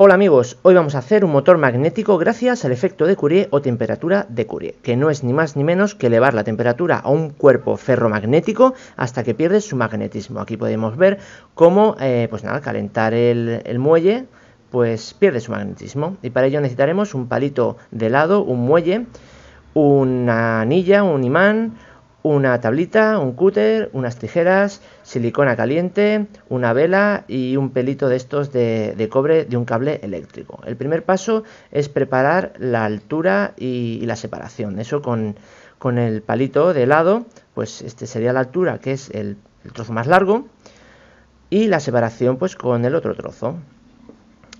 Hola amigos, hoy vamos a hacer un motor magnético gracias al efecto de Curie o temperatura de Curie, que no es ni más ni menos que elevar la temperatura a un cuerpo ferromagnético hasta que pierde su magnetismo. Aquí podemos ver cómo, eh, pues nada, calentar el, muelle, pues pierde su magnetismo. Y para ello necesitaremos un palito de lado, un muelle, una anilla, un imán, una tablita, un cúter, unas tijeras, silicona caliente, una vela y un pelito de estos de, cobre de un cable eléctrico. El primer paso es preparar la altura y, la separación. Eso con, el palito de lado, pues este sería la altura, que es el, trozo más largo, y la separación pues con el otro trozo.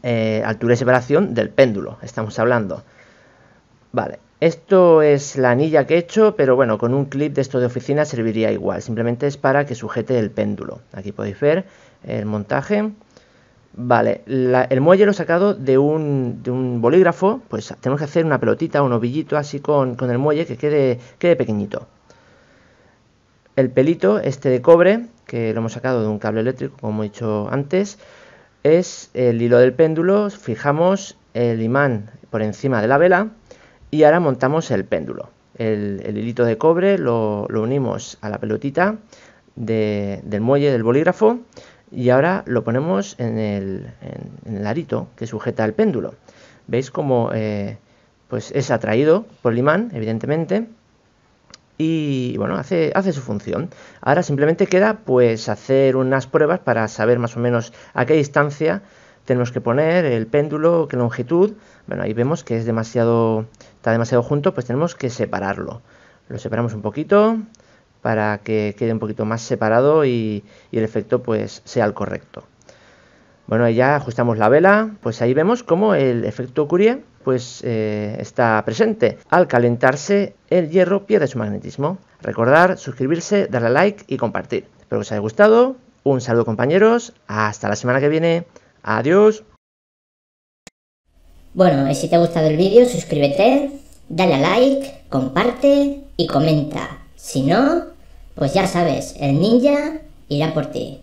Eh, altura y separación del péndulo, estamos hablando. Vale, esto es la anilla que he hecho, pero bueno, con un clip de esto de oficina serviría igual. Simplemente es para que sujete el péndulo. Aquí podéis ver el montaje. Vale, el muelle lo he sacado de un, bolígrafo, pues tenemos que hacer una pelotita, un ovillito así con, el muelle que quede, quede pequeñito. El pelito, este de cobre, que lo hemos sacado de un cable eléctrico, como he dicho antes, es el hilo del péndulo, fijamos el imán por encima de la vela y ahora montamos el péndulo. El, hilito de cobre lo, unimos a la pelotita del muelle del bolígrafo y ahora lo ponemos en el, en, el arito que sujeta el péndulo. Veis cómo eh, pues es atraído por el imán, evidentemente, y bueno, hace, hace, su función. Ahora simplemente queda pues hacer unas pruebas para saber más o menos a qué distancia tenemos que poner el péndulo, qué longitud. Bueno, ahí vemos que es demasiado demasiado junto, pues tenemos que separarlo. Lo separamos un poquito para que quede un poquito más separado y, el efecto pues sea el correcto. Bueno, ya ajustamos la vela, pues ahí vemos cómo el efecto Curie pues eh, está presente. Al calentarse, el hierro pierde su magnetismo. Recordar, suscribirse, darle like y compartir. Espero que os haya gustado. Un saludo compañeros. Hasta la semana que viene. Adiós. Bueno, y si te ha gustado el vídeo, suscríbete, dale a like, comparte y comenta. Si no, pues ya sabes, el ninja irá por ti.